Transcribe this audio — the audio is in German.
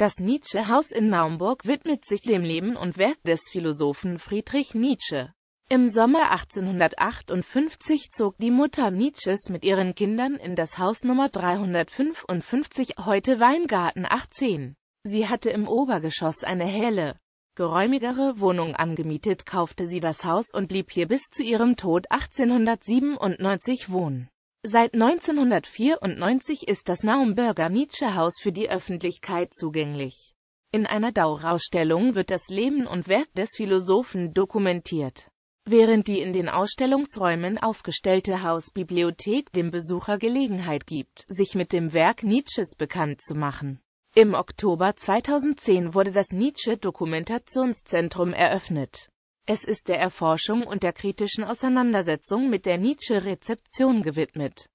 Das Nietzsche-Haus in Naumburg widmet sich dem Leben und Werk des Philosophen Friedrich Nietzsche. Im Sommer 1858 zog die Mutter Nietzsches mit ihren Kindern in das Haus Nummer 355, heute Weingarten 18. Sie hatte im Obergeschoss eine helle, geräumigere Wohnung angemietet, kaufte sie das Haus und blieb hier bis zu ihrem Tod 1897 wohnen. Seit 1994 ist das Naumburger Nietzsche-Haus für die Öffentlichkeit zugänglich. In einer Dauerausstellung wird das Leben und Werk des Philosophen dokumentiert. Während die in den Ausstellungsräumen aufgestellte Hausbibliothek dem Besucher Gelegenheit gibt, sich mit dem Werk Nietzsches bekannt zu machen. Im Oktober 2010 wurde das Nietzsche-Dokumentationszentrum eröffnet. Es ist der Erforschung und der kritischen Auseinandersetzung mit der Nietzsche-Rezeption gewidmet.